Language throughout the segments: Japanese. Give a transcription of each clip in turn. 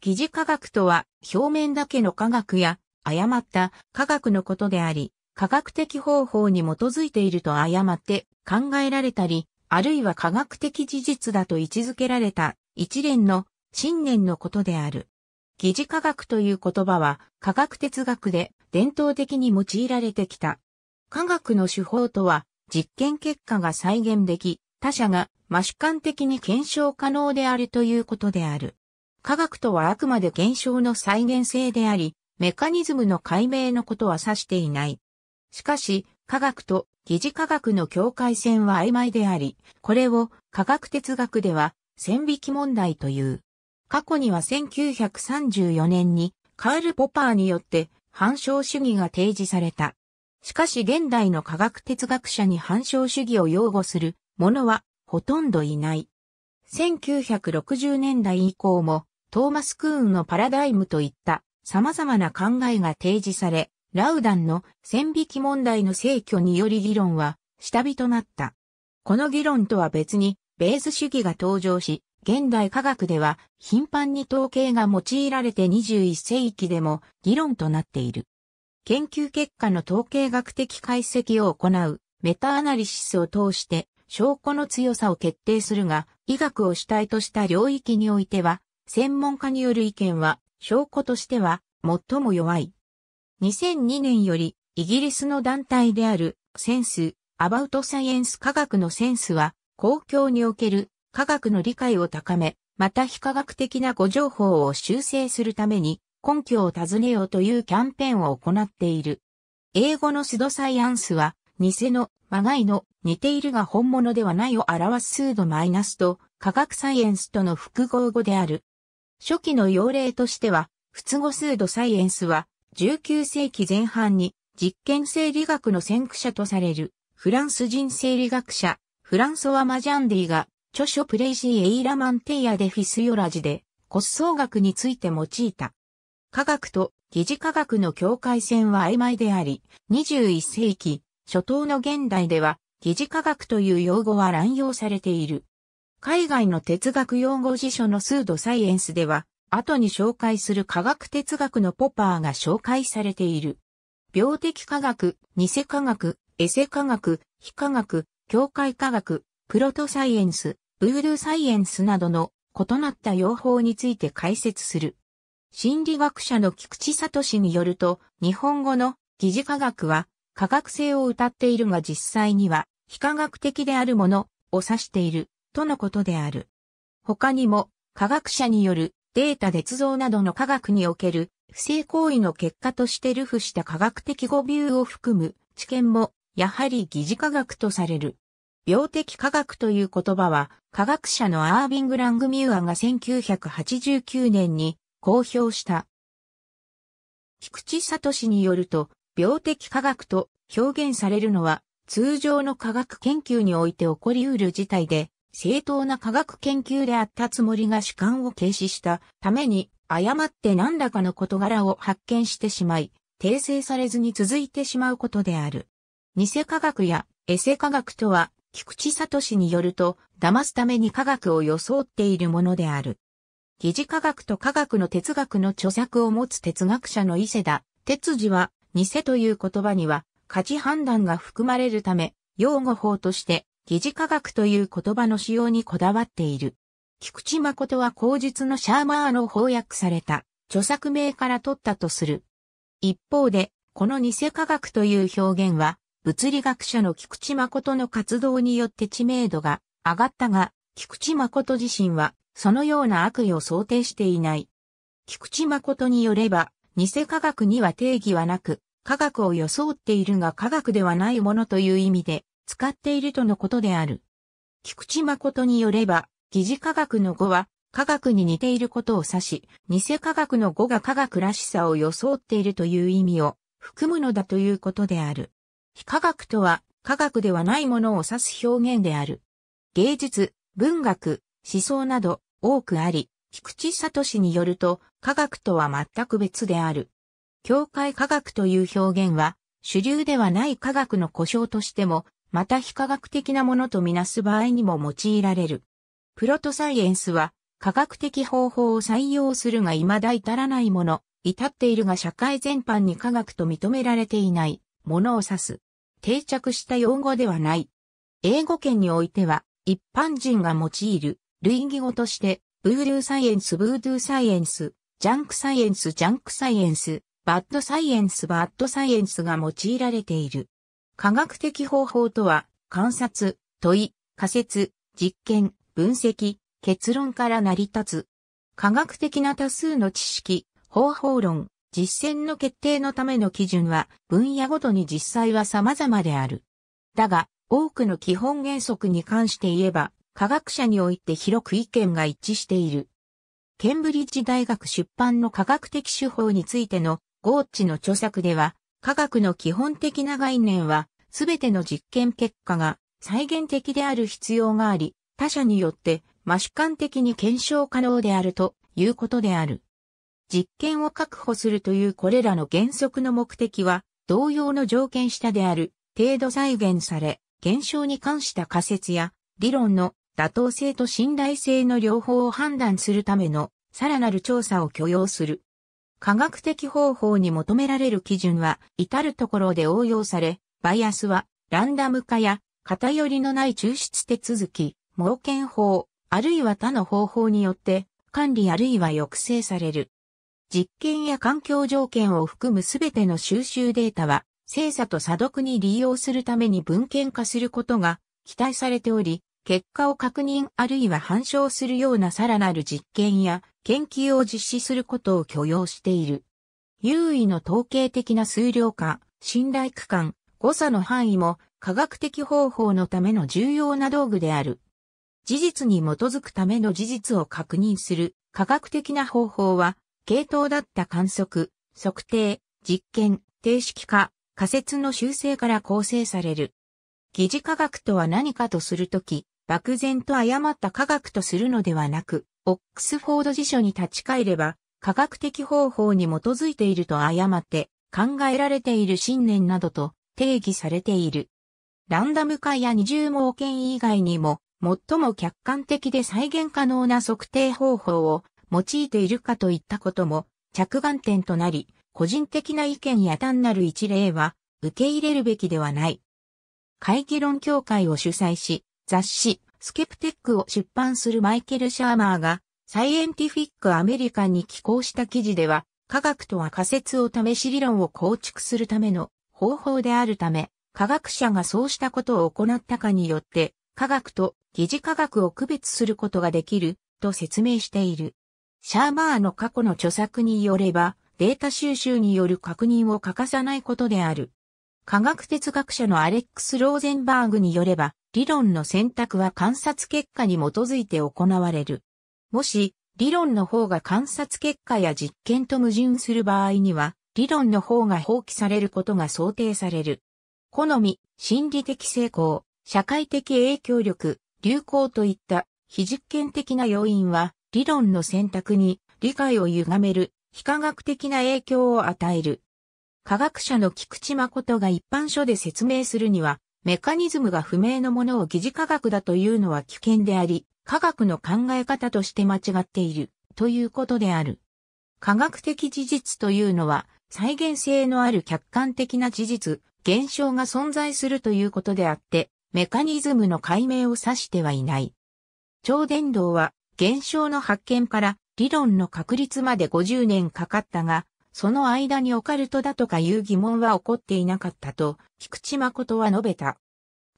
疑似科学とは、表面だけの科学や、誤った科学のことであり、科学的方法に基づいていると誤って考えられたり、あるいは科学的事実だと位置づけられた一連の信念のことである。疑似科学という言葉は科学哲学で伝統的に用いられてきた。科学の手法とは実験結果が再現でき、他者が真主観的に検証可能であるということである。科学とはあくまで現象の再現性であり、メカニズムの解明のことは指していない。しかし、科学と疑似科学の境界線は曖昧であり、これを科学哲学では線引き問題という。過去には1934年にカール・ポパーによって反証主義が提示された。しかし現代の科学哲学者に反証主義を擁護する者はほとんどいない。1960年代以降もトーマス・クーンのパラダイムといった様々な考えが提示され、ラウダンの線引き問題の制御により議論は下火となった。この議論とは別に、ベース主義が登場し、現代科学では頻繁に統計が用いられて21世紀でも議論となっている。研究結果の統計学的解析を行うメタアナリシスを通して証拠の強さを決定するが、医学を主体とした領域においては専門家による意見は、証拠としては、最も弱い。2002年より、イギリスの団体である、センス、アバウトサイエンス科学のセンスは、公共における科学の理解を高め、また非科学的な誤情報を修正するために、根拠を尋ねようというキャンペーンを行っている。英語のスドサイアンスは、偽の、まがいの、似ているが本物ではないを表す数度マイナスと、科学サイエンスとの複合語である。初期の要例としては、仏語数度サイエンスは、19世紀前半に実験生理学の先駆者とされる、フランス人生理学者、フランソワ・マジャンディが、著書プレイシー・エイラマンテイア・デ・フィスヨラジで、骨相学について用いた。科学と疑似科学の境界線は曖昧であり、21世紀初頭の現代では、疑似科学という用語は乱用されている。海外の哲学用語辞書のスードサイエンスでは、後に紹介する科学哲学のポパーが紹介されている。病的科学、偽科学、エセ科学、非科学、境界科学、プロトサイエンス、ブールーサイエンスなどの異なった用法について解説する。心理学者の菊池聡によると、日本語の疑似科学は科学性を謳っているが実際には非科学的であるものを指している。とのことである。他にも、科学者によるデータ捏造などの科学における不正行為の結果として流布した科学的誤謬を含む知見も、やはり疑似科学とされる。病的科学という言葉は、科学者のアービング・ラングミューアが1989年に公表した。菊池聡によると、病的科学と表現されるのは、通常の科学研究において起こり得る事態で、正当な科学研究であったつもりが主観を軽視したために、誤って何らかの事柄を発見してしまい、訂正されずに続いてしまうことである。偽科学やエセ科学とは、菊池聡によると、騙すために科学を装っているものである。疑似科学と科学の哲学の著作を持つ哲学者の伊勢田、哲次は、偽という言葉には、価値判断が含まれるため、用語法として、疑似科学という言葉の使用にこだわっている。菊池誠は口述のシャーマーの翻訳された著作名から取ったとする。一方で、この偽科学という表現は、物理学者の菊池誠の活動によって知名度が上がったが、菊池誠自身は、そのような悪意を想定していない。菊池誠によれば、偽科学には定義はなく、科学を装っているが科学ではないものという意味で、使っているとのことである。菊池誠によれば、疑似科学の語は、科学に似ていることを指し、偽科学の語が科学らしさを装っているという意味を含むのだということである。非科学とは、科学ではないものを指す表現である。芸術、文学、思想など多くあり、菊池聡によると、科学とは全く別である。境界科学という表現は、主流ではない科学の故障としてもまた非科学的なものとみなす場合にも用いられる。プロトサイエンスは科学的方法を採用するが未だ至らないもの、至っているが社会全般に科学と認められていないものを指す。定着した用語ではない。英語圏においては一般人が用いる類義語としてブールーサイエンス、ブードゥーサイエンス、ジャンクサイエンス、ジャンクサイエンス、バッドサイエンス、バッドサイエンスが用いられている。科学的方法とは、観察、問い、仮説、実験、分析、結論から成り立つ。科学的な多数の知識、方法論、実践の決定のための基準は、分野ごとに実際は様々である。だが、多くの基本原則に関して言えば、科学者において広く意見が一致している。ケンブリッジ大学出版の科学的手法についてのゴーッチの著作では、科学の基本的な概念は、すべての実験結果が再現的である必要があり、他者によって真主観的に検証可能であるということである。実験を確保するというこれらの原則の目的は、同様の条件下である程度再現され、検証に関した仮説や理論の妥当性と信頼性の両方を判断するためのさらなる調査を許容する。科学的方法に求められる基準は至るところで応用され、バイアスはランダム化や偏りのない抽出手続き、盲検法、あるいは他の方法によって管理あるいは抑制される。実験や環境条件を含むすべての収集データは、精査と査読に利用するために文献化することが期待されており、結果を確認あるいは反証するようなさらなる実験や研究を実施することを許容している。優位の統計的な数量化、信頼区間、誤差の範囲も科学的方法のための重要な道具である。事実に基づくための事実を確認する科学的な方法は、系統だった観測、測定、実験、定式化、仮説の修正から構成される。疑似科学とは何かとするとき、漠然と誤った科学とするのではなく、オックスフォード辞書に立ち返れば、科学的方法に基づいていると誤って考えられている信念などと定義されている。ランダム化や二重盲検以外にも、最も客観的で再現可能な測定方法を用いているかといったことも着眼点となり、個人的な意見や単なる一例は受け入れるべきではない。会議論協会を主催し、雑誌、スケプテックを出版するマイケル・シャーマーが、サイエンティフィック・アメリカンに寄稿した記事では、科学とは仮説を試し理論を構築するための方法であるため、科学者がそうしたことを行ったかによって、科学と疑似科学を区別することができると説明している。シャーマーの過去の著作によれば、データ収集による確認を欠かさないことである。科学哲学者のアレックス・ローゼンバーグによれば、理論の選択は観察結果に基づいて行われる。もし、理論の方が観察結果や実験と矛盾する場合には、理論の方が放棄されることが想定される。好み、心理的成功、社会的影響力、流行といった非実験的な要因は、理論の選択に理解を歪める、非科学的な影響を与える。科学者の菊池誠が一般書で説明するには、メカニズムが不明のものを疑似科学だというのは危険であり、科学の考え方として間違っている、ということである。科学的事実というのは、再現性のある客観的な事実、現象が存在するということであって、メカニズムの解明を指してはいない。超伝導は、現象の発見から理論の確立まで50年かかったが、その間にオカルトだとかいう疑問は起こっていなかったと、菊池誠は述べた。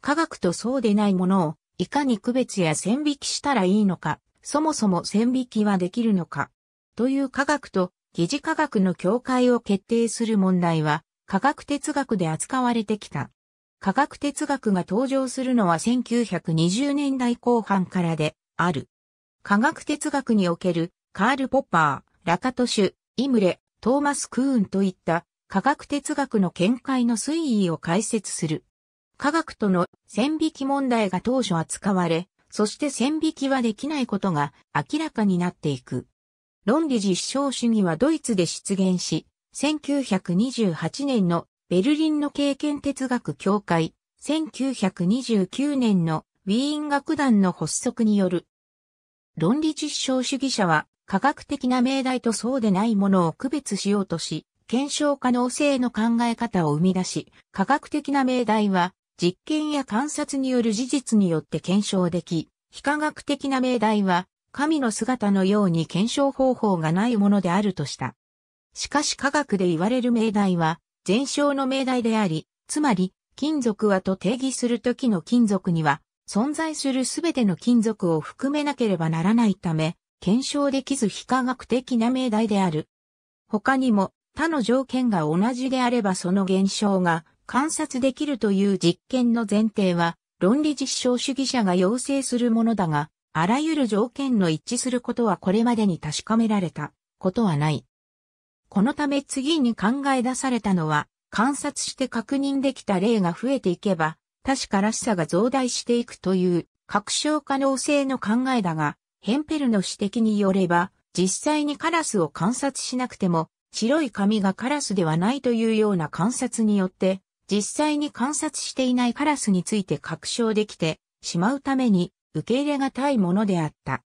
科学とそうでないものを、いかに区別や線引きしたらいいのか、そもそも線引きはできるのか、という科学と疑似科学の境界を決定する問題は、科学哲学で扱われてきた。科学哲学が登場するのは1920年代後半からである。科学哲学におけるカール・ポッパー、ラカトシュ、イムレ、トーマス・クーンといった科学哲学の見解の推移を解説する。科学との線引き問題が当初扱われ、そして線引きはできないことが明らかになっていく。論理実証主義はドイツで出現し、1928年のベルリンの経験哲学協会、1929年のウィーン学団の発足による。論理実証主義者は科学的な命題とそうでないものを区別しようとし、検証可能性の考え方を生み出し、科学的な命題は実験や観察による事実によって検証でき、非科学的な命題は神の姿のように検証方法がないものであるとした。しかし科学で言われる命題は全焼の命題であり、つまり金属はと定義するときの金属には存在するすべての金属を含めなければならないため、検証できず非科学的な命題である。他にも、他の条件が同じであればその現象が観察できるという実験の前提は、論理実証主義者が要請するものだが、あらゆる条件の一致することはこれまでに確かめられたことはない。このため次に考え出されたのは、観察して確認できた例が増えていけば、確からしさが増大していくという、確証可能性の考えだが、ヘンペルの指摘によれば、実際にカラスを観察しなくても、白い髪がカラスではないというような観察によって、実際に観察していないカラスについて確証できてしまうために受け入れがたいものであった。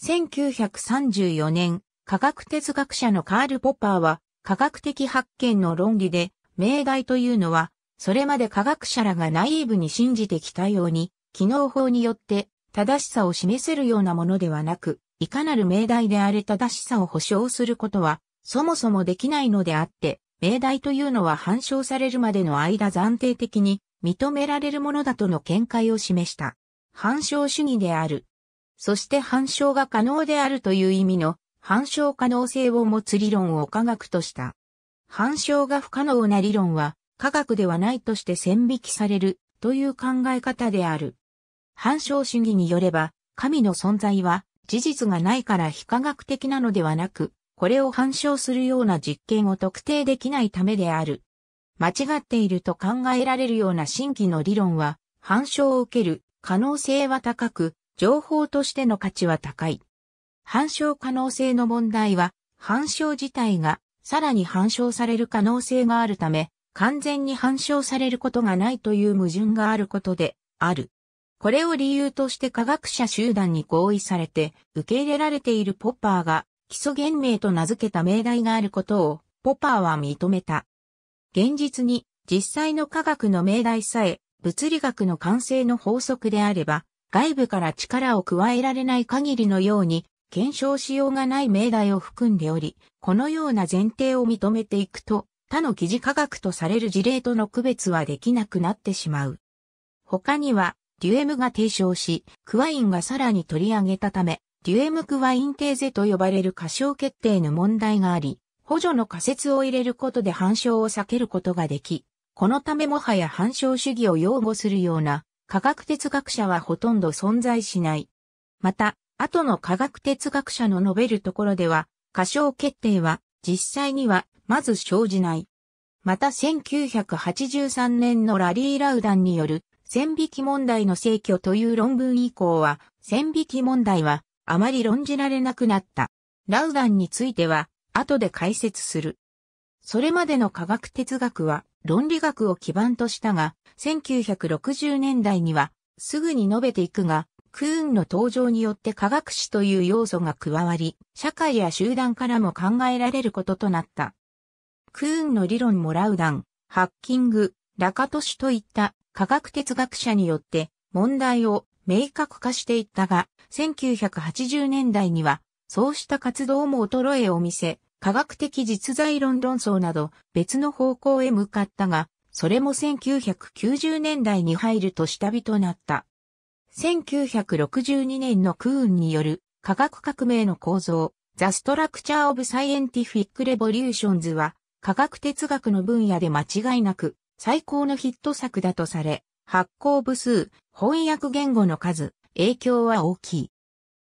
1934年、科学哲学者のカール・ポッパーは、科学的発見の論理で、命題というのは、それまで科学者らがナイーブに信じてきたように、機能法によって正しさを示せるようなものではなく、いかなる命題であれ正しさを保証することは、そもそもできないのであって、命題というのは反証されるまでの間暫定的に認められるものだとの見解を示した。反証主義である。そして反証が可能であるという意味の反証可能性を持つ理論を科学とした。反証が不可能な理論は科学ではないとして線引きされるという考え方である。反証主義によれば、神の存在は事実がないから非科学的なのではなく、これを反証するような実験を特定できないためである。間違っていると考えられるような新規の理論は、反証を受ける可能性は高く、情報としての価値は高い。反証可能性の問題は、反証自体がさらに反証される可能性があるため、完全に反証されることがないという矛盾があることである。これを理由として科学者集団に合意されて、受け入れられているポッパーが、基礎原名と名付けた命題があることを、ポッパーは認めた。現実に、実際の科学の命題さえ、物理学の完成の法則であれば、外部から力を加えられない限りのように、検証しようがない命題を含んでおり、このような前提を認めていくと、他の記事科学とされる事例との区別はできなくなってしまう。他には、デュエムが提唱し、クワインがさらに取り上げたため、デュエムクワインテーゼと呼ばれる過小決定の問題があり、補助の仮説を入れることで反証を避けることができ、このためもはや反証主義を擁護するような科学哲学者はほとんど存在しない。また、後の科学哲学者の述べるところでは、過小決定は実際にはまず生じない。また1983年のラリー・ラウダンによる線引き問題の正挙という論文以降は、線引き問題はあまり論じられなくなった。ラウダンについては、後で解説する。それまでの科学哲学は論理学を基盤としたが、1960年代にはすぐに述べていくが、クーンの登場によって科学史という要素が加わり、社会や集団からも考えられることとなった。クーンの理論もラウダン、ハッキング、ラカトシュといった科学哲学者によって問題を明確化していったが、1980年代には、そうした活動も衰えを見せ、科学的実在論論争など別の方向へ向かったが、それも1990年代に入ると下火となった。1962年のクーンによる科学革命の構造、The Structure of Scientific Revolutions は科学哲学の分野で間違いなく最高のヒット作だとされ、発行部数、翻訳言語の数、影響は大きい。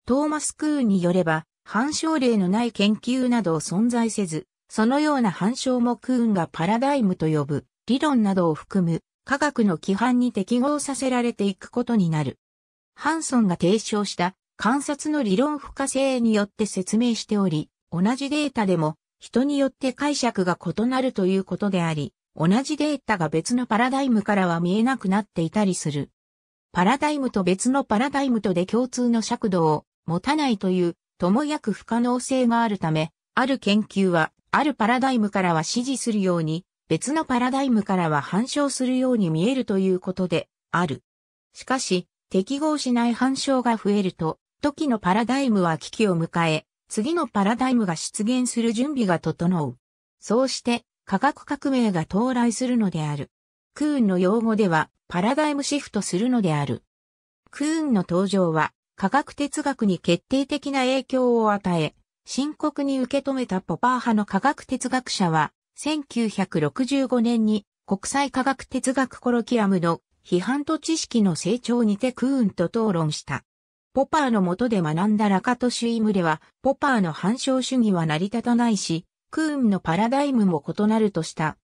トーマス・クーンによれば、反証例のない研究などを存在せず、そのような反証もクーンがパラダイムと呼ぶ、理論などを含む、科学の規範に適合させられていくことになる。ハンソンが提唱した観察の理論不可性によって説明しており、同じデータでも人によって解釈が異なるということであり、同じデータが別のパラダイムからは見えなくなっていたりする。パラダイムと別のパラダイムとで共通の尺度を持たないという、ともやく不可能性があるため、ある研究は、あるパラダイムからは指示するように、別のパラダイムからは反証するように見えるということで、ある。しかし、適合しない反証が増えると、時のパラダイムは危機を迎え、次のパラダイムが出現する準備が整う。そうして、科学革命が到来するのである。クーンの用語ではパラダイムシフトするのである。クーンの登場は科学哲学に決定的な影響を与え、深刻に受け止めたポパー派の科学哲学者は、1965年に国際科学哲学コロキアムの批判と知識の成長にてクーンと討論した。ポパーの下で学んだラカトシュイムレは、ポパーの反証主義は成り立たないし、クーンのパラダイムも異なるとした。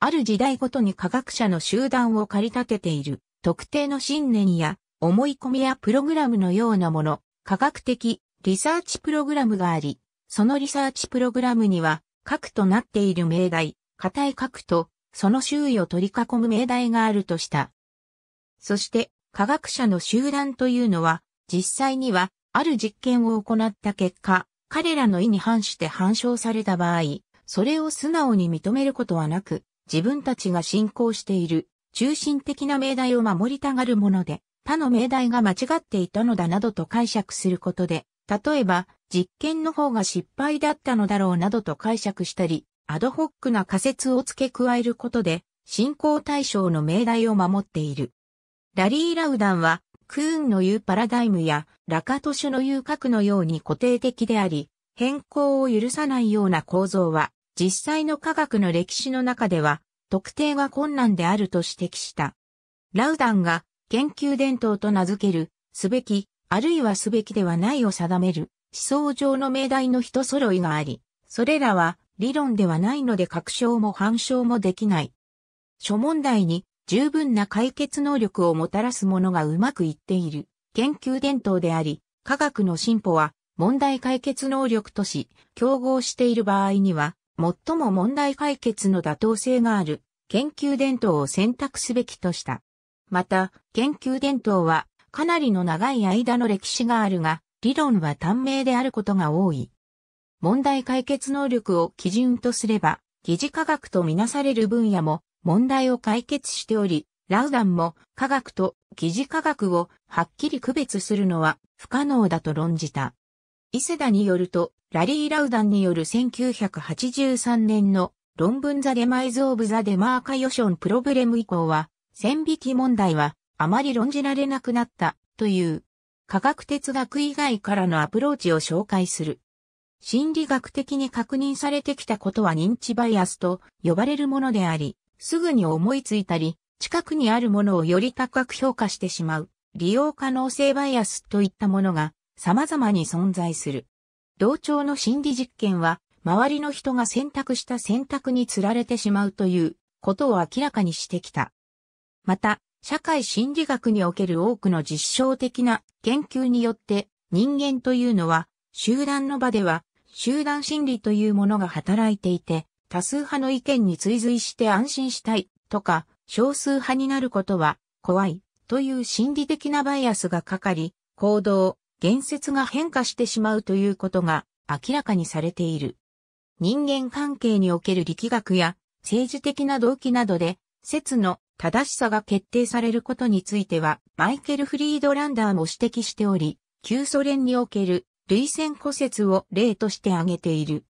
ある時代ごとに科学者の集団を駆り立てている特定の信念や思い込みやプログラムのようなもの、科学的リサーチプログラムがあり、そのリサーチプログラムには核となっている命題、硬い核とその周囲を取り囲む命題があるとした。そして科学者の集団というのは実際にはある実験を行った結果、彼らの意に反して反証された場合、それを素直に認めることはなく、自分たちが信仰している、中心的な命題を守りたがるもので、他の命題が間違っていたのだなどと解釈することで、例えば、実験の方が失敗だったのだろうなどと解釈したり、アドホックな仮説を付け加えることで、信仰対象の命題を守っている。ラリー・ラウダンは、クーンの言うパラダイムやラカトシュの言う核のように固定的であり、変更を許さないような構造は、実際の科学の歴史の中では、特定が困難であると指摘した。ラウダンが研究伝統と名付ける、すべき、あるいはすべきではないを定める、思想上の命題の人揃いがあり、それらは理論ではないので確証も反証もできない。諸問題に十分な解決能力をもたらすものがうまくいっている研究伝統であり、科学の進歩は問題解決能力とし、競合している場合には、最も問題解決の妥当性がある研究伝統を選択すべきとした。また、研究伝統はかなりの長い間の歴史があるが、理論は短命であることが多い。問題解決能力を基準とすれば、疑似科学とみなされる分野も問題を解決しており、ラウダンも科学と疑似科学をはっきり区別するのは不可能だと論じた。伊勢田によると、ラリー・ラウダンによる1983年の論文ザ・デマイズ・オブ・ザ・デマーカヨション・プロブレム以降は、線引き問題はあまり論じられなくなったという科学哲学以外からのアプローチを紹介する。心理学的に確認されてきたことは認知バイアスと呼ばれるものであり、すぐに思いついたり、近くにあるものをより高く評価してしまう、利用可能性バイアスといったものが様々に存在する。同調の心理実験は、周りの人が選択した選択につられてしまうということを明らかにしてきた。また、社会心理学における多くの実証的な研究によって人間というのは集団の場では集団心理というものが働いていて多数派の意見に追随して安心したいとか、少数派になることは怖いという心理的なバイアスがかかり、行動、言説が変化してしまうということが明らかにされている。人間関係における力学や政治的な動機などで、説の正しさが決定されることについては、マイケル・フリードランダーも指摘しており、旧ソ連における類戦古説を例として挙げている。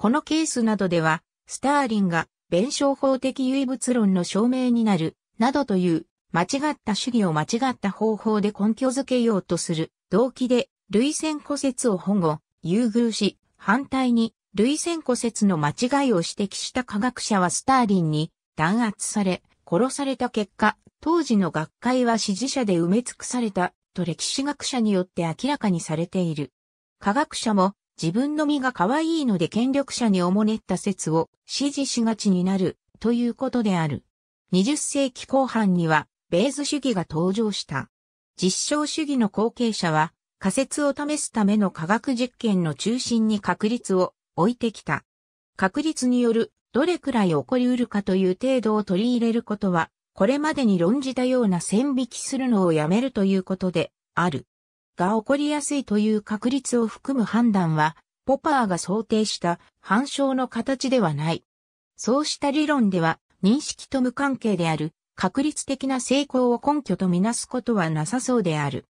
このケースなどでは、スターリンが弁証法的唯物論の証明になる、などという、間違った主義を間違った方法で根拠づけようとする、動機で、類線古説を保護、優遇し、反対に、類線古説の間違いを指摘した科学者はスターリンに弾圧され、殺された結果、当時の学会は支持者で埋め尽くされたと歴史学者によって明らかにされている。科学者も自分の身が可愛いので権力者におもねった説を支持しがちになるということである。20世紀後半にはベーズ主義が登場した。実証主義の後継者は仮説を試すための科学実験の中心に確率を置いてきた。確率によるどれくらい起こりうるかという程度を取り入れることは、これまでに論じたような線引きするのをやめるということである。が起こりやすいという確率を含む判断は、ポパーが想定した反証の形ではない。そうした理論では、認識と無関係である確率的な成功を根拠とみなすことはなさそうである。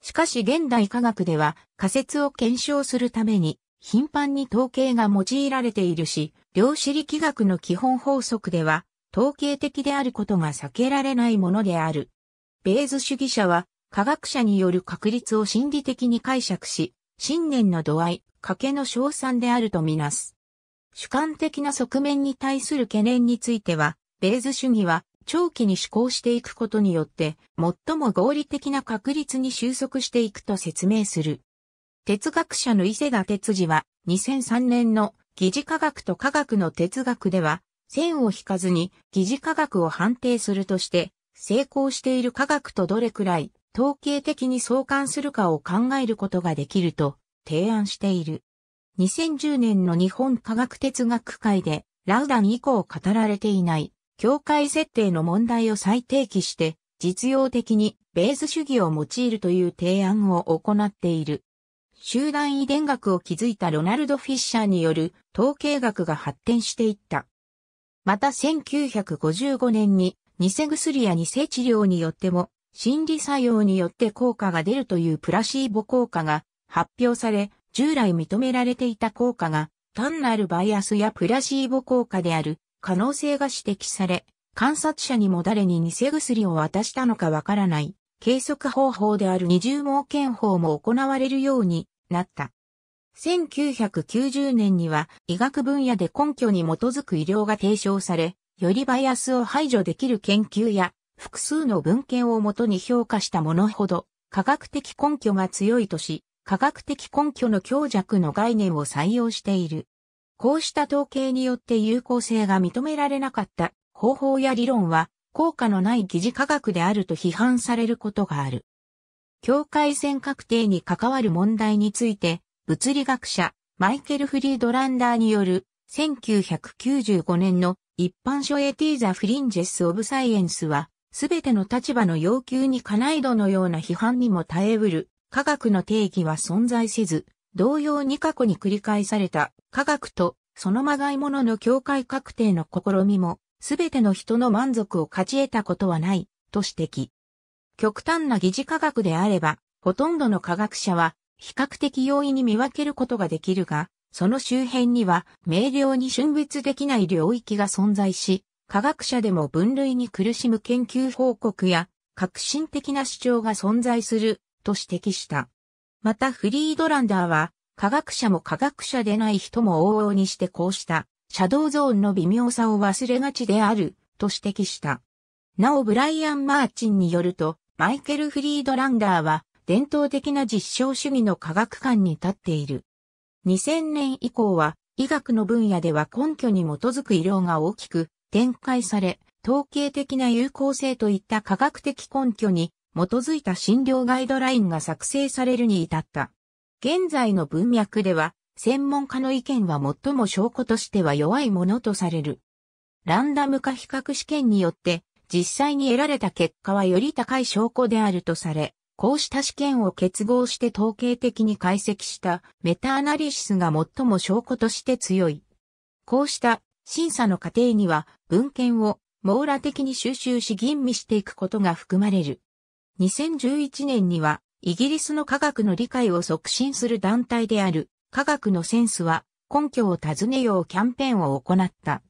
しかし現代科学では仮説を検証するために頻繁に統計が用いられているし、量子力学の基本法則では統計的であることが避けられないものである。ベーズ主義者は科学者による確率を心理的に解釈し、信念の度合い、賭けの称賛であるとみなす。主観的な側面に対する懸念については、ベーズ主義は長期に思考していくことによって、最も合理的な確率に収束していくと説明する。哲学者の伊勢田哲次は、2003年の疑似科学と科学の哲学では、線を引かずに疑似科学を判定するとして、成功している科学とどれくらい統計的に相関するかを考えることができると提案している。2010年の日本科学哲学会で、ラウダン以降語られていない、境界設定の問題を再提起して、実用的にベース主義を用いるという提案を行っている。集団遺伝学を築いたロナルド・フィッシャーによる統計学が発展していった。また1955年に偽薬や偽治療によっても心理作用によって効果が出るというプラシーボ効果が発表され、従来認められていた効果が単なるバイアスやプラシーボ効果である可能性が指摘され、観察者にも誰に偽薬を渡したのかわからない計測方法である二重盲検法も行われるようになった。1990年には医学分野で根拠に基づく医療が提唱され、よりバイアスを排除できる研究や複数の文献をもとに評価したものほど、科学的根拠が強いとし、科学的根拠の強弱の概念を採用している。こうした統計によって有効性が認められなかった方法や理論は、効果のない疑似科学であると批判されることがある。境界線確定に関わる問題について、物理学者、マイケル・フリードランダーによる、1995年の一般書エティーザ・フリンジェス・オブ・サイエンスは、すべての立場の要求にかないどのような批判にも耐えうる、科学の定義は存在せず、同様に過去に繰り返された科学とそのまがいものの境界確定の試みも、すべての人の満足を勝ち得たことはない、と指摘。極端な疑似科学であれば、ほとんどの科学者は、比較的容易に見分けることができるが、その周辺には明瞭に春別できない領域が存在し、科学者でも分類に苦しむ研究報告や革新的な主張が存在すると指摘した。またフリードランダーは科学者も科学者でない人も往々にしてこうしたシャドウゾーンの微妙さを忘れがちであると指摘した。なおブライアン・マーチンによるとマイケル・フリードランダーは伝統的な実証主義の科学観に立っている。2000年以降は医学の分野では根拠に基づく医療が大きく展開され、統計的な有効性といった科学的根拠に基づいた診療ガイドラインが作成されるに至った。現在の文脈では、専門家の意見は最も証拠としては弱いものとされる。ランダム化比較試験によって、実際に得られた結果はより高い証拠であるとされ、こうした試験を結合して統計的に解析したメタアナリシスが最も証拠として強い。こうした審査の過程には文献を網羅的に収集し吟味していくことが含まれる。2011年にはイギリスの科学の理解を促進する団体である科学のセンスは根拠を尋ねようキャンペーンを行った。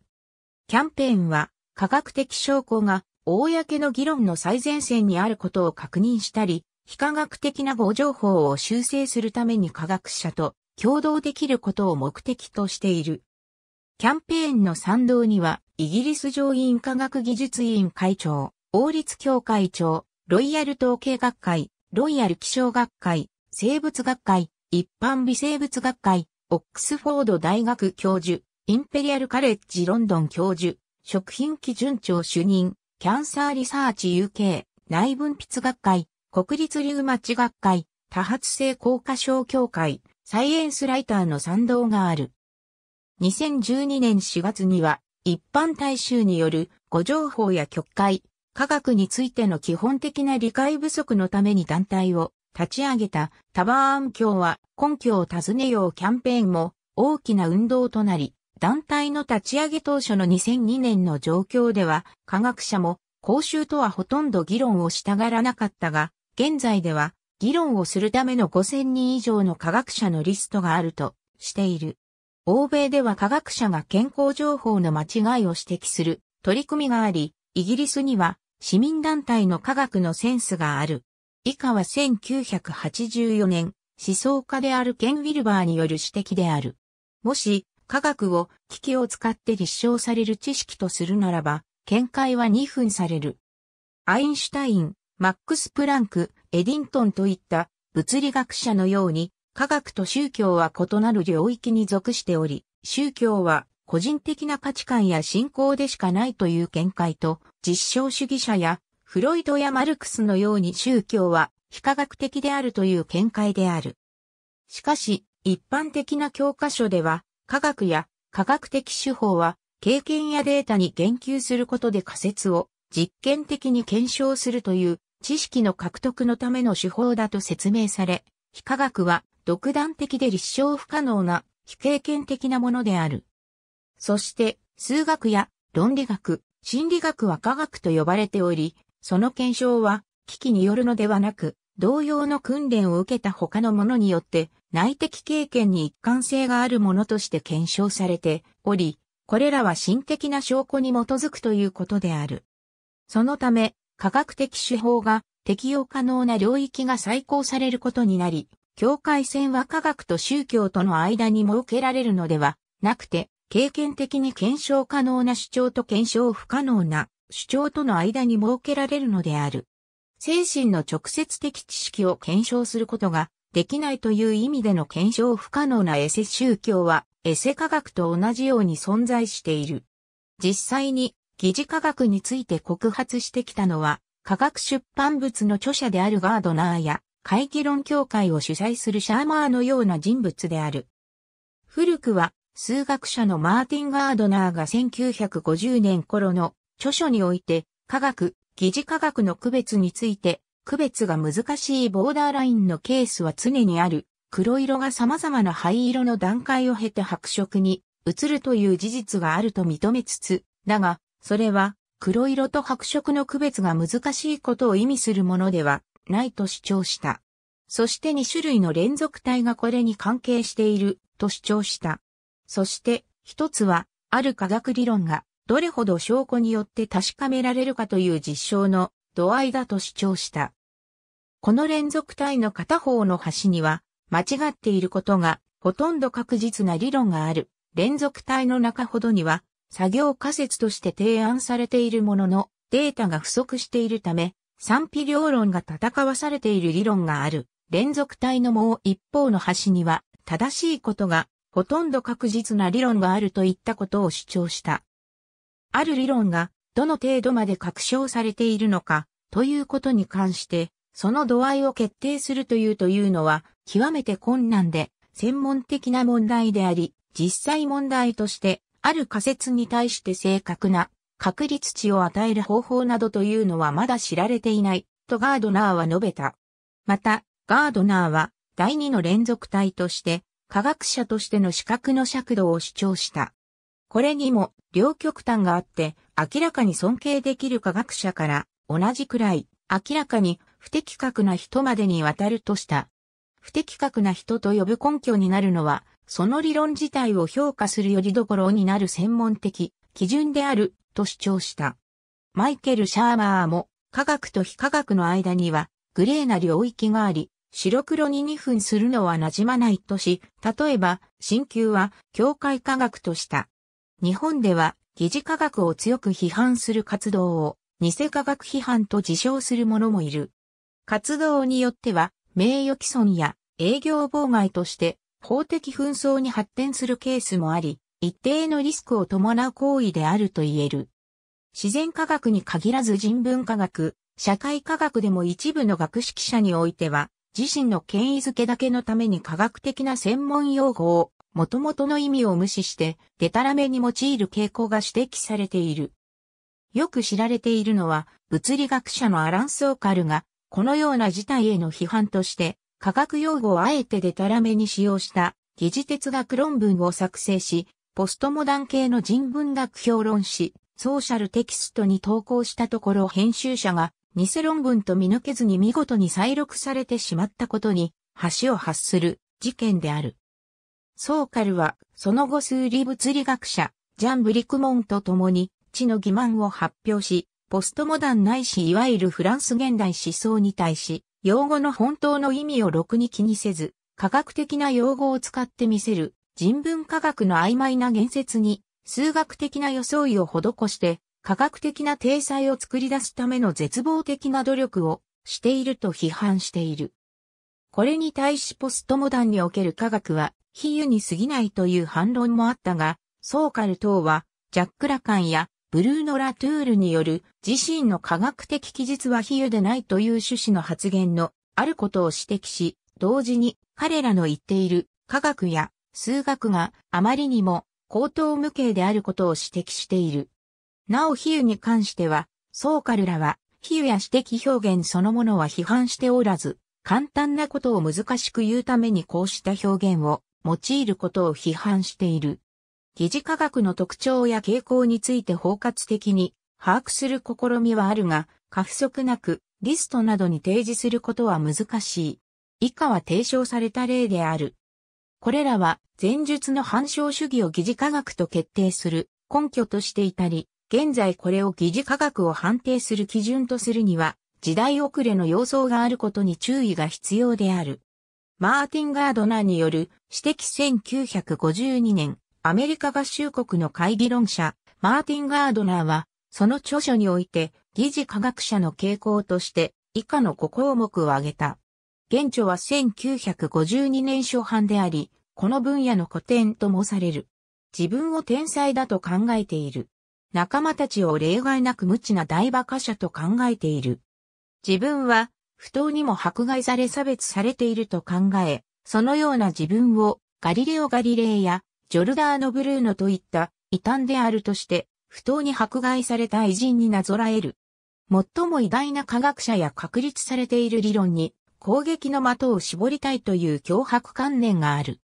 キャンペーンは科学的証拠が公の議論の最前線にあることを確認したり、非科学的な誤情報を修正するために科学者と共同できることを目的としている。キャンペーンの賛同には、イギリス上院科学技術委員会長、王立協会長、ロイヤル統計学会、ロイヤル気象学会、生物学会、一般微生物学会、オックスフォード大学教授、インペリアルカレッジロンドン教授、食品基準庁主任、キャンサーリサーチ UK、内分泌学会、国立リウマチ学会、多発性硬化症協会、サイエンスライターの賛同がある。2012年4月には、一般大衆による誤情報や曲解、科学についての基本的な理解不足のために団体を立ち上げたタバーン教は根拠を尋ねようキャンペーンも大きな運動となり、団体の立ち上げ当初の2002年の状況では科学者も公衆とはほとんど議論をしたがらなかったが、現在では議論をするための5000人以上の科学者のリストがあるとしている。欧米では科学者が健康情報の間違いを指摘する取り組みがあり、イギリスには市民団体の科学のセンスがある。以下は1984年、思想家であるケン・ウィルバーによる指摘である。もし、科学を機器を使って立証される知識とするならば、見解は2分される。アインシュタイン、マックス・プランク、エディントンといった物理学者のように科学と宗教は異なる領域に属しており、宗教は個人的な価値観や信仰でしかないという見解と、実証主義者やフロイドやマルクスのように宗教は非科学的であるという見解である。しかし、一般的な教科書では、科学や科学的手法は、経験やデータに言及することで仮説を実験的に検証するという知識の獲得のための手法だと説明され、非科学は独断的で立証不可能な非経験的なものである。そして、数学や論理学、心理学は科学と呼ばれており、その検証は、危機によるのではなく、同様の訓練を受けた他のものによって、内的経験に一貫性があるものとして検証されており、これらは心的な証拠に基づくということである。そのため、科学的手法が適用可能な領域が再考されることになり、境界線は科学と宗教との間に設けられるのではなくて、経験的に検証可能な主張と検証不可能な主張との間に設けられるのである。精神の直接的知識を検証することができないという意味での検証不可能なエセ宗教はエセ科学と同じように存在している。実際に疑似科学について告発してきたのは科学出版物の著者であるガードナーや会議論協会を主催するシャーマーのような人物である。古くは、数学者のマーティン・ガードナーが1950年頃の著書において、科学、疑似科学の区別について、区別が難しいボーダーラインのケースは常にある、黒色が様々な灰色の段階を経て白色に移るという事実があると認めつつ、だが、それは黒色と白色の区別が難しいことを意味するものではないと主張した。そして2種類の連続体がこれに関係していると主張した。そして一つはある科学理論がどれほど証拠によって確かめられるかという実証の度合いだと主張した。この連続体の片方の端には間違っていることがほとんど確実な理論がある。連続体の中ほどには作業仮説として提案されているもののデータが不足しているため賛否両論が戦わされている理論がある。連続体のもう一方の端には、正しいことが、ほとんど確実な理論があるといったことを主張した。ある理論が、どの程度まで確証されているのか、ということに関して、その度合いを決定するというというのは、極めて困難で、専門的な問題であり、実際問題として、ある仮説に対して正確な確率値を与える方法などというのはまだ知られていない、とガードナーは述べた。また、ガードナーは第二の連続体として、科学者としての資格の尺度を主張した。これにも両極端があって、明らかに尊敬できる科学者から同じくらい明らかに不適格な人までにわたるとした。不適格な人と呼ぶ根拠になるのは、その理論自体を評価するよりどころになる専門的基準であると主張した。マイケル・シャーマーも科学と非科学の間にはグレーな領域があり、白黒に2分するのは馴染まないとし、例えば、新旧は境界科学とした。日本では、疑似科学を強く批判する活動を、偽科学批判と自称する者もいる。活動によっては、名誉毀損や営業妨害として、法的紛争に発展するケースもあり、一定のリスクを伴う行為であると言える。自然科学に限らず人文科学、社会科学でも一部の学識者においては、自身の権威づけだけのために科学的な専門用語を、元々の意味を無視して、デタラメに用いる傾向が指摘されている。よく知られているのは、物理学者のアラン・ソーカルが、このような事態への批判として、科学用語をあえてデタラメに使用した、疑似哲学論文を作成し、ポストモダン系の人文学評論誌、ソーシャルテキストに投稿したところ編集者が偽論文と見抜けずに見事に再録されてしまったことに橋を発する事件である。ソーカルはその後数理物理学者ジャン・ブリクモンと共に知の欺瞞を発表し、ポストモダンないしいわゆるフランス現代思想に対し、用語の本当の意味をろくに気にせず、科学的な用語を使ってみせる人文科学の曖昧な言説に数学的な装いを施して科学的な体裁を作り出すための絶望的な努力をしていると批判している。これに対しポストモダンにおける科学は比喩に過ぎないという反論もあったが、ソーカル等はジャック・ラカンやブルーノ・ラトゥールによる自身の科学的記述は比喩でないという趣旨の発言のあることを指摘し、同時に彼らの言っている科学や数学があまりにも高等無形であることを指摘している。なお比喩に関しては、ソーカルらは、比喩や指摘表現そのものは批判しておらず、簡単なことを難しく言うためにこうした表現を用いることを批判している。疑似科学の特徴や傾向について包括的に把握する試みはあるが、過不足なくリストなどに提示することは難しい。以下は提唱された例である。これらは前述の反証主義を疑似科学と決定する根拠としていたり、現在これを疑似科学を判定する基準とするには、時代遅れの様相があることに注意が必要である。マーティン・ガードナーによる指摘1952年、アメリカ合衆国の会議論者、マーティン・ガードナーは、その著書において、疑似科学者の傾向として、以下の5項目を挙げた。現著は1952年初版であり、この分野の古典ともされる。自分を天才だと考えている。仲間たちを例外なく無知な大馬鹿者と考えている。自分は不当にも迫害され差別されていると考え、そのような自分をガリレオ・ガリレイやジョルダーノ・ブルーノといった異端であるとして、不当に迫害された偉人になぞらえる。最も偉大な科学者や確立されている理論に攻撃の的を絞りたいという脅迫観念がある。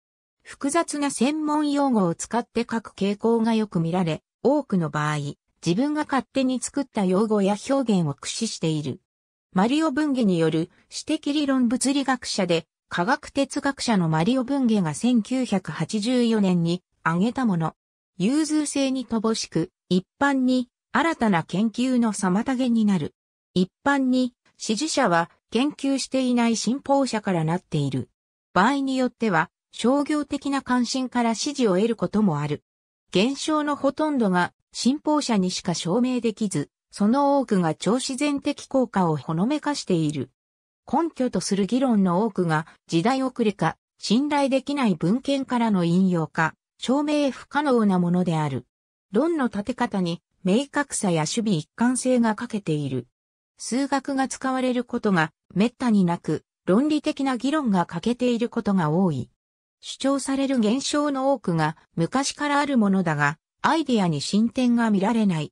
複雑な専門用語を使って書く傾向がよく見られ、多くの場合、自分が勝手に作った用語や表現を駆使している。マリオ文ゲによる指摘理論物理学者で科学哲学者のマリオ文ゲが1984年に挙げたもの。融通性に乏しく、一般に新たな研究の妨げになる。一般に支持者は研究していない信奉者からなっている。場合によっては、商業的な関心から支持を得ることもある。現象のほとんどが信奉者にしか証明できず、その多くが超自然的効果をほのめかしている。根拠とする議論の多くが時代遅れか、信頼できない文献からの引用か、証明不可能なものである。論の立て方に明確さや守備一貫性が欠けている。数学が使われることが滅多になく、論理的な議論が欠けていることが多い。主張される現象の多くが昔からあるものだが、アイデアに進展が見られない。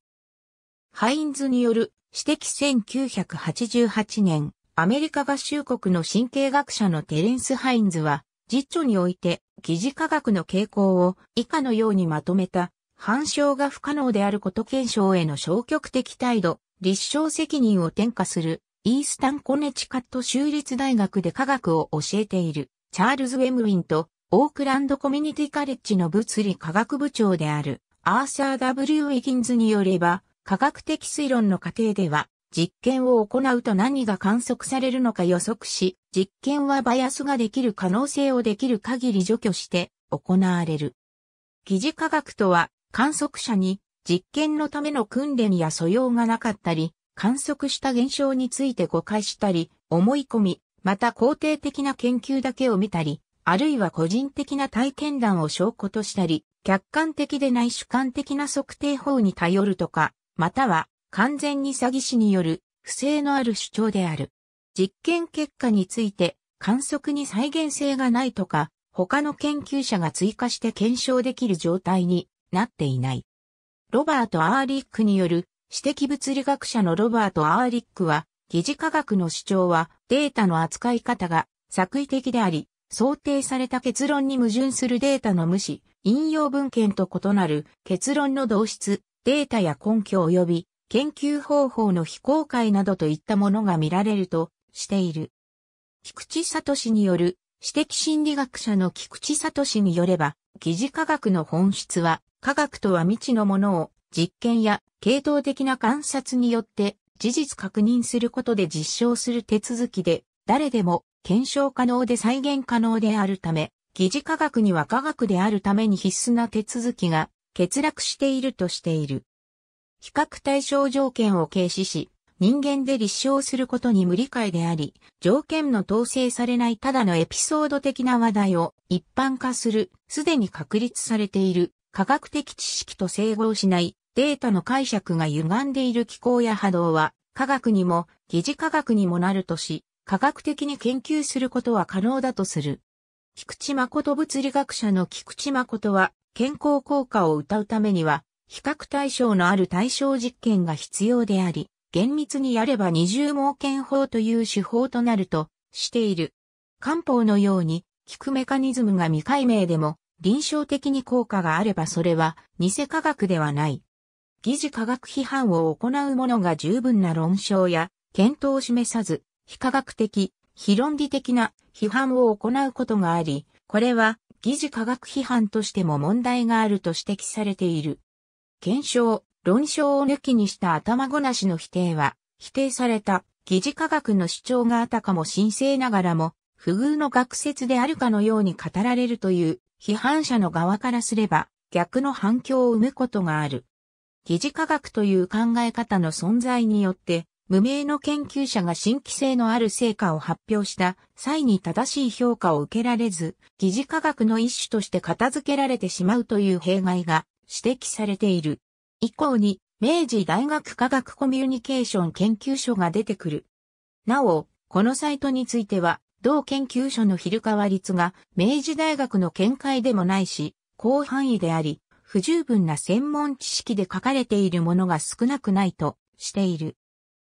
ハインズによる指摘1988年、アメリカ合衆国の神経学者のテレンス・ハインズは、実著において、疑似科学の傾向を以下のようにまとめた、反証が不可能であること検証への消極的態度、立証責任を転嫁するイースタンコネチカット州立大学で科学を教えているチャールズ・ウェムウィンとオークランドコミュニティカレッジの物理科学部長であるアーサー・ W・ ウィギンズによれば科学的推論の過程では実験を行うと何が観測されるのか予測し実験はバイアスができる可能性をできる限り除去して行われる。疑似科学とは観測者に実験のための訓練や素養がなかったり、観測した現象について誤解したり、思い込み、また肯定的な研究だけを見たり、あるいは個人的な体験談を証拠としたり、客観的でない主観的な測定法に頼るとか、または完全に詐欺師による不正のある主張である。実験結果について観測に再現性がないとか、他の研究者が追加して検証できる状態になっていない。ロバート・アーリックによる私的物理学者のロバート・アーリックは、疑似科学の主張はデータの扱い方が作為的であり、想定された結論に矛盾するデータの無視、引用文献と異なる結論の導出、データや根拠及び研究方法の非公開などといったものが見られるとしている。菊池聡による私的心理学者の菊池聡によれば、疑似科学の本質は科学とは未知のものを実験や系統的な観察によって事実確認することで実証する手続きで、誰でも検証可能で再現可能であるため、疑似科学には科学であるために必須な手続きが欠落しているとしている。比較対象条件を軽視し、人間で立証することに無理解であり、条件の統制されないただのエピソード的な話題を一般化する、すでに確立されている科学的知識と整合しないデータの解釈が歪んでいる気候や波動は、科学にも疑似科学にもなるとし、科学的に研究することは可能だとする。菊池誠物理学者の菊池誠は、健康効果を謳うためには、比較対象のある対象実験が必要であり、厳密にやれば二重盲検法という手法となるとしている。漢方のように効くメカニズムが未解明でも臨床的に効果があればそれは偽科学ではない。疑似科学批判を行う者が十分な論証や検討を示さず、非科学的、非論理的な批判を行うことがあり、これは疑似科学批判としても問題があると指摘されている。検証、論証を抜きにした頭ごなしの否定は、否定された疑似科学の主張があたかも神聖ながらも、不遇の学説であるかのように語られるという批判者の側からすれば逆の反響を生むことがある。疑似科学という考え方の存在によって、無名の研究者が新規性のある成果を発表した際に正しい評価を受けられず、疑似科学の一種として片付けられてしまうという弊害が指摘されている。以降に、明治大学科学コミュニケーション研究所が出てくる。なお、このサイトについては、同研究所の昼川率が、明治大学の見解でもないし、広範囲であり、不十分な専門知識で書かれているものが少なくないとしている。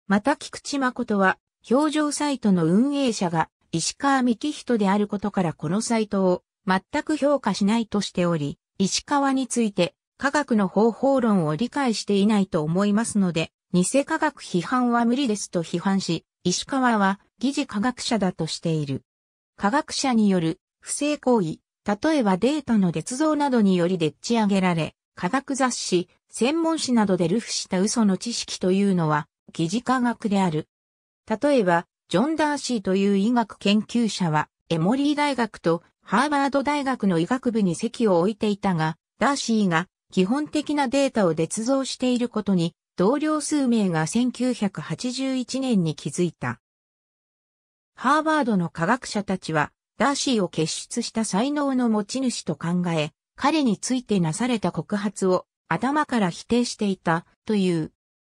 また菊池誠は、表情サイトの運営者が石川幹人であることからこのサイトを全く評価しないとしており、石川について科学の方法論を理解していないと思いますので、偽科学批判は無理ですと批判し、石川は疑似科学者だとしている。科学者による不正行為、例えばデータの捏造などによりでっち上げられ、科学雑誌、専門誌などで流布した嘘の知識というのは、疑似科学である。例えば、ジョン・ダーシーという医学研究者は、エモリー大学とハーバード大学の医学部に席を置いていたが、ダーシーが基本的なデータを捏造していることに、同僚数名が1981年に気づいた。ハーバードの科学者たちは、ダーシーを傑出した才能の持ち主と考え、彼についてなされた告発を頭から否定していたという。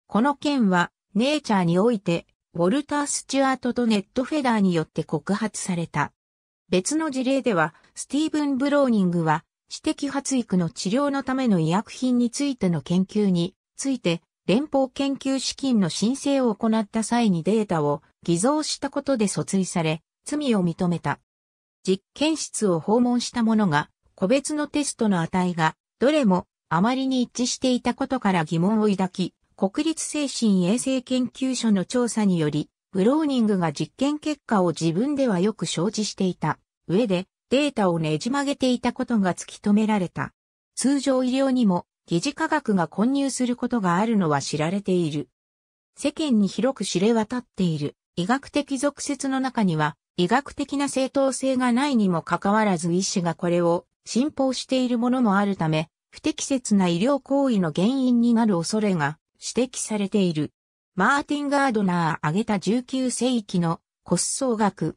この件はネイチャーにおいてウォルター・スチュアートとネット・フェダーによって告発された。別の事例ではスティーブン・ブローニングは知的発育の治療のための医薬品についての研究について連邦研究資金の申請を行った際にデータを偽造したことで訴追され罪を認めた。実験室を訪問した者が、個別のテストの値が、どれもあまりに一致していたことから疑問を抱き、国立精神衛生研究所の調査により、ブローニングが実験結果を自分ではよく承知していた上でデータをねじ曲げていたことが突き止められた。通常医療にも疑似科学が混入することがあるのは知られている。世間に広く知れ渡っている医学的俗説の中には医学的な正当性がないにもかかわらず医師がこれを信奉しているものもあるため、不適切な医療行為の原因になる恐れが指摘されている。マーティン・ガードナー挙げた19世紀の骨葬学。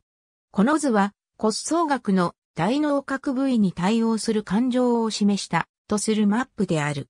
この図は骨葬学の大脳各部位に対応する感情を示したとするマップである。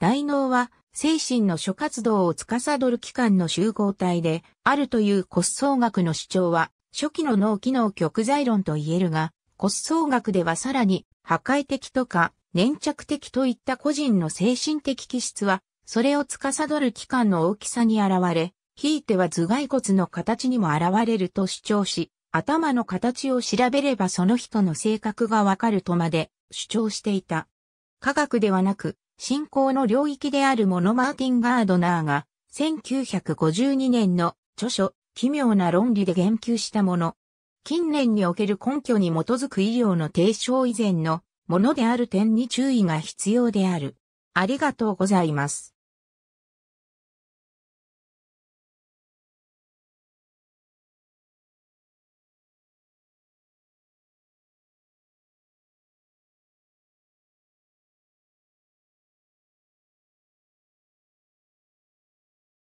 大脳は精神の諸活動を司る機関の集合体であるという骨葬学の主張は初期の脳機能極在論と言えるが、骨相学ではさらに破壊的とか粘着的といった個人の精神的気質は、それを司る器官の大きさに現れ、ひいては頭蓋骨の形にも現れると主張し、頭の形を調べればその人の性格がわかるとまで主張していた。科学ではなく、信仰の領域であるモノマーティン・ガードナーが、1952年の著書、奇妙な論理で言及したもの。近年における根拠に基づく医療の提唱以前のものである点に注意が必要である。ありがとうございます。